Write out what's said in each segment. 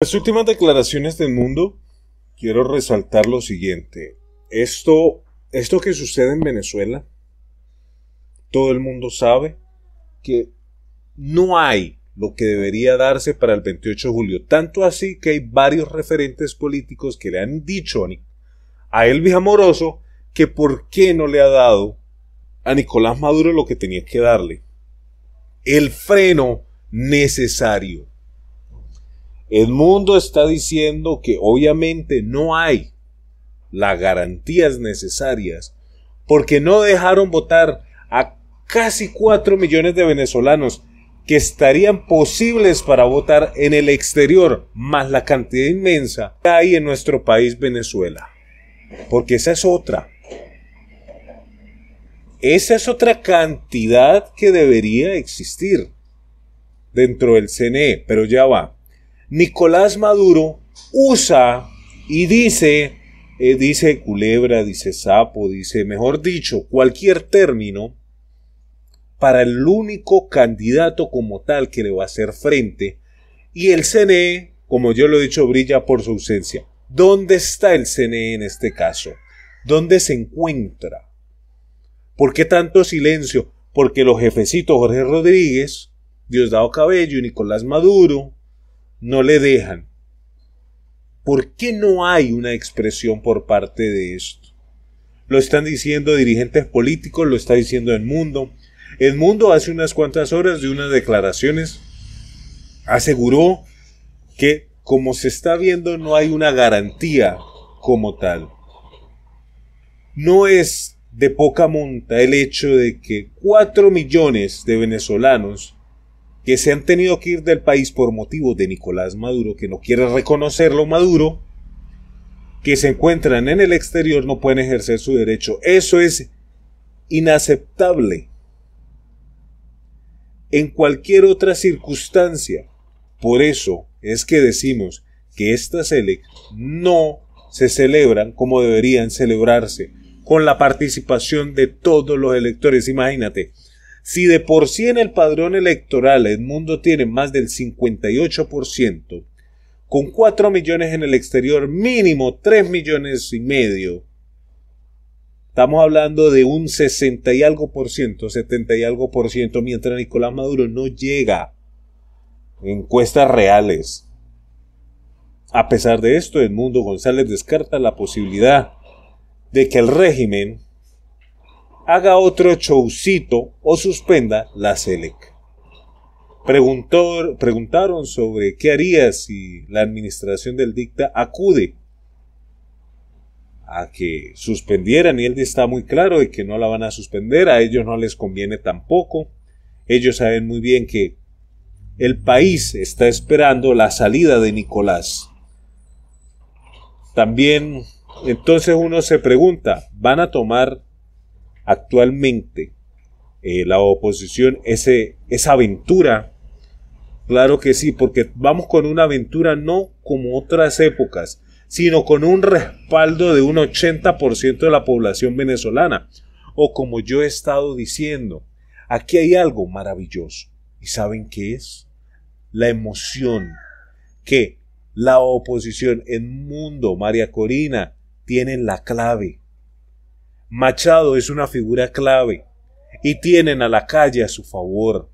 Las últimas declaraciones del mundo, quiero resaltar lo siguiente. Esto, esto que sucede en Venezuela, todo el mundo sabe que no hay lo que debería darse para el 28 de julio. Tanto así que hay varios referentes políticos que le han dicho a Elvis Amoroso que por qué no le ha dado a Nicolás Maduro lo que tenía que darle. El freno necesario mundo está diciendo que obviamente no hay las garantías necesarias porque no dejaron votar a casi 4 millones de venezolanos que estarían posibles para votar en el exterior, más la cantidad inmensa que hay en nuestro país Venezuela. Porque esa es otra. Esa es otra cantidad que debería existir dentro del CNE, pero ya va. Nicolás Maduro usa y dice, eh, dice culebra, dice sapo, dice, mejor dicho, cualquier término para el único candidato como tal que le va a hacer frente. Y el CNE, como yo lo he dicho, brilla por su ausencia. ¿Dónde está el CNE en este caso? ¿Dónde se encuentra? ¿Por qué tanto silencio? Porque los jefecitos Jorge Rodríguez, Diosdado Cabello y Nicolás Maduro no le dejan. ¿Por qué no hay una expresión por parte de esto? Lo están diciendo dirigentes políticos, lo está diciendo el mundo. El mundo hace unas cuantas horas de unas declaraciones aseguró que como se está viendo no hay una garantía como tal. No es de poca monta el hecho de que 4 millones de venezolanos que se han tenido que ir del país por motivo de Nicolás Maduro, que no quiere reconocerlo Maduro, que se encuentran en el exterior no pueden ejercer su derecho. Eso es inaceptable. En cualquier otra circunstancia. Por eso es que decimos que estas elecciones no se celebran como deberían celebrarse, con la participación de todos los electores. Imagínate, si de por sí en el padrón electoral Edmundo tiene más del 58%, con 4 millones en el exterior, mínimo 3 millones y medio, estamos hablando de un 60 y algo por ciento, 70 y algo por ciento, mientras Nicolás Maduro no llega encuestas reales. A pesar de esto, Edmundo González descarta la posibilidad de que el régimen haga otro showcito o suspenda la SELEC. Preguntó, preguntaron sobre qué haría si la administración del dicta acude a que suspendieran y él está muy claro de que no la van a suspender, a ellos no les conviene tampoco, ellos saben muy bien que el país está esperando la salida de Nicolás. También entonces uno se pregunta, ¿van a tomar actualmente eh, la oposición esa aventura? Claro que sí, porque vamos con una aventura no como otras épocas, sino con un respaldo de un 80% de la población venezolana. O como yo he estado diciendo, aquí hay algo maravilloso. ¿Y saben qué es? La emoción que la oposición, en mundo, María Corina, tiene la clave. Machado es una figura clave y tienen a la calle a su favor.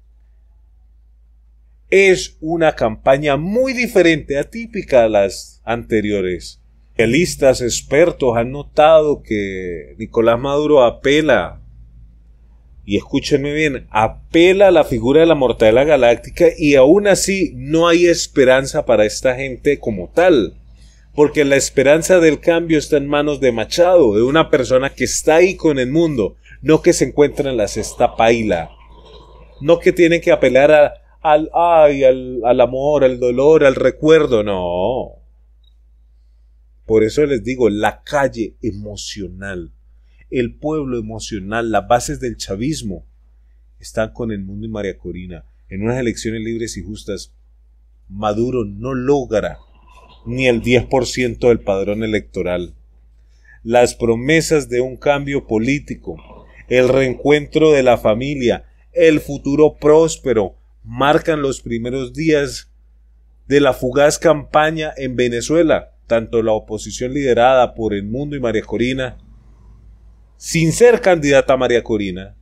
Es una campaña muy diferente, atípica a las anteriores. elistas expertos han notado que Nicolás Maduro apela, y escúchenme bien, apela a la figura de la mortadela galáctica y aún así no hay esperanza para esta gente como tal porque la esperanza del cambio está en manos de Machado, de una persona que está ahí con el mundo, no que se encuentra en la cesta paila, no que tiene que apelar al ay, al, al amor, al dolor, al recuerdo, no. Por eso les digo, la calle emocional, el pueblo emocional, las bases del chavismo, están con el mundo y María Corina. En unas elecciones libres y justas, Maduro no logra ni el 10% del padrón electoral. Las promesas de un cambio político, el reencuentro de la familia, el futuro próspero, marcan los primeros días de la fugaz campaña en Venezuela, tanto la oposición liderada por El Mundo y María Corina, sin ser candidata a María Corina,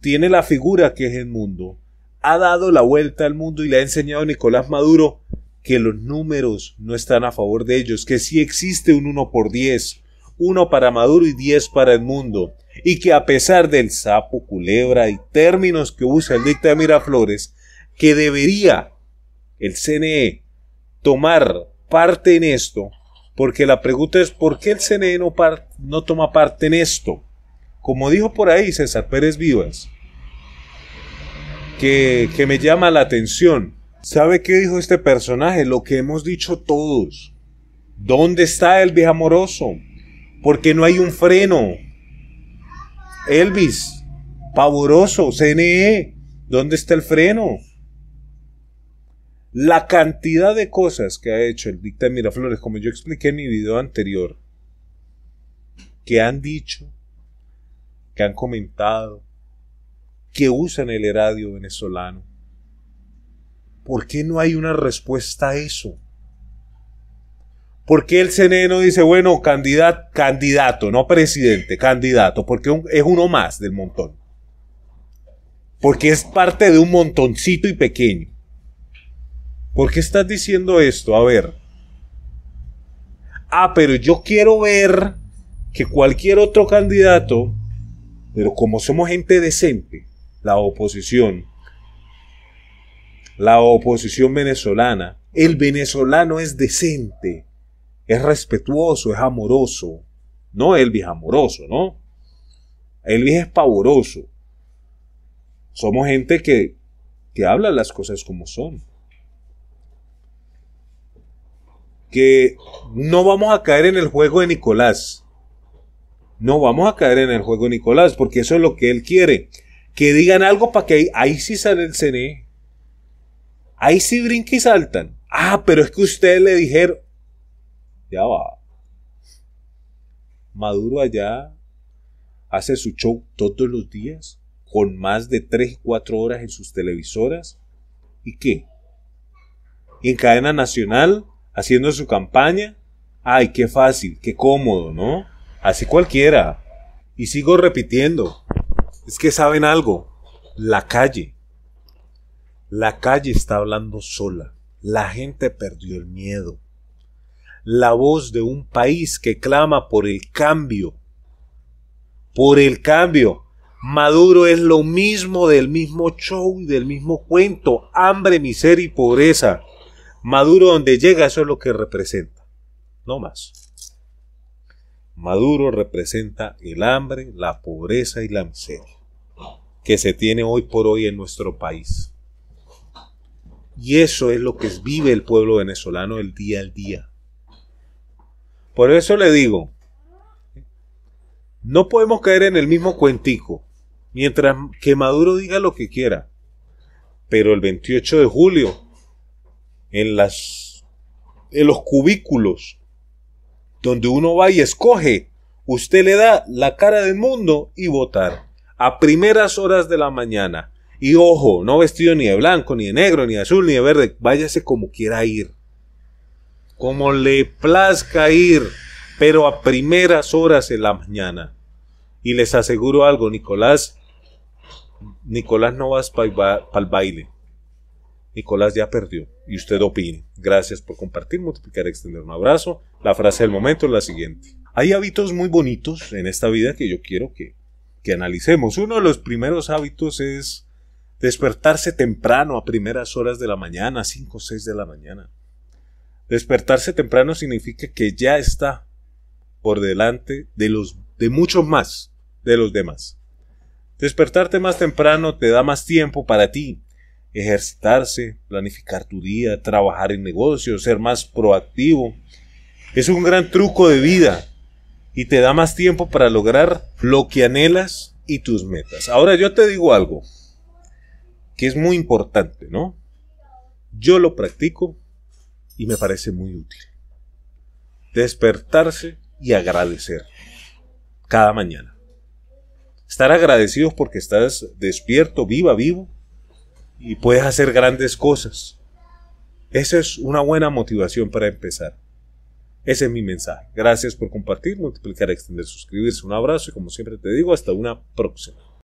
tiene la figura que es El Mundo, ha dado la vuelta al mundo y le ha enseñado Nicolás Maduro que los números no están a favor de ellos, que sí existe un 1 por 10, uno para Maduro y 10 para el mundo, y que a pesar del sapo, culebra y términos que usa el dicta de Miraflores, que debería el CNE tomar parte en esto, porque la pregunta es ¿por qué el CNE no, no toma parte en esto? Como dijo por ahí César Pérez Vivas, que, que me llama la atención, ¿Sabe qué dijo este personaje? Lo que hemos dicho todos. ¿Dónde está Elvis amoroso? Porque no hay un freno. Elvis, pavoroso, CNE, ¿dónde está el freno? La cantidad de cosas que ha hecho el dicta de Miraflores, como yo expliqué en mi video anterior, que han dicho, que han comentado, que usan el radio venezolano, ¿Por qué no hay una respuesta a eso? ¿Por qué el CNE no dice, bueno, candidato, no presidente, candidato? Porque es uno más del montón. Porque es parte de un montoncito y pequeño. ¿Por qué estás diciendo esto? A ver. Ah, pero yo quiero ver que cualquier otro candidato, pero como somos gente decente, la oposición, la oposición venezolana. El venezolano es decente, es respetuoso, es amoroso. No Elvis amoroso, ¿no? Elvis es pavoroso. Somos gente que, que habla las cosas como son. Que no vamos a caer en el juego de Nicolás. No vamos a caer en el juego de Nicolás, porque eso es lo que él quiere. Que digan algo para que ahí, ahí sí sale el CNE. Ahí sí brinca y saltan. Ah, pero es que ustedes le dijeron. Ya va. Maduro allá hace su show todos los días, con más de 3, 4 horas en sus televisoras. ¿Y qué? en cadena nacional, haciendo su campaña. Ay, qué fácil, qué cómodo, ¿no? Así cualquiera. Y sigo repitiendo. Es que saben algo. La calle. La calle está hablando sola. La gente perdió el miedo. La voz de un país que clama por el cambio. Por el cambio. Maduro es lo mismo del mismo show y del mismo cuento. Hambre, miseria y pobreza. Maduro donde llega, eso es lo que representa. No más. Maduro representa el hambre, la pobreza y la miseria que se tiene hoy por hoy en nuestro país. Y eso es lo que vive el pueblo venezolano el día al día. Por eso le digo, no podemos caer en el mismo cuentico, mientras que Maduro diga lo que quiera. Pero el 28 de julio, en, las, en los cubículos, donde uno va y escoge, usted le da la cara del mundo y votar a primeras horas de la mañana y ojo, no vestido ni de blanco, ni de negro, ni de azul, ni de verde. Váyase como quiera ir. Como le plazca ir. Pero a primeras horas de la mañana. Y les aseguro algo, Nicolás. Nicolás no vas para el baile. Nicolás ya perdió. Y usted opine. Gracias por compartir, multiplicar, extender un abrazo. La frase del momento es la siguiente. Hay hábitos muy bonitos en esta vida que yo quiero que, que analicemos. Uno de los primeros hábitos es Despertarse temprano a primeras horas de la mañana, 5 o 6 de la mañana. Despertarse temprano significa que ya está por delante de los de muchos más de los demás. Despertarte más temprano te da más tiempo para ti, ejercitarse, planificar tu día, trabajar en negocios, ser más proactivo. Es un gran truco de vida y te da más tiempo para lograr lo que anhelas y tus metas. Ahora yo te digo algo que es muy importante, ¿no? Yo lo practico y me parece muy útil. Despertarse y agradecer cada mañana. Estar agradecidos porque estás despierto, viva, vivo y puedes hacer grandes cosas. Esa es una buena motivación para empezar. Ese es mi mensaje. Gracias por compartir, multiplicar, extender, suscribirse. Un abrazo y como siempre te digo, hasta una próxima.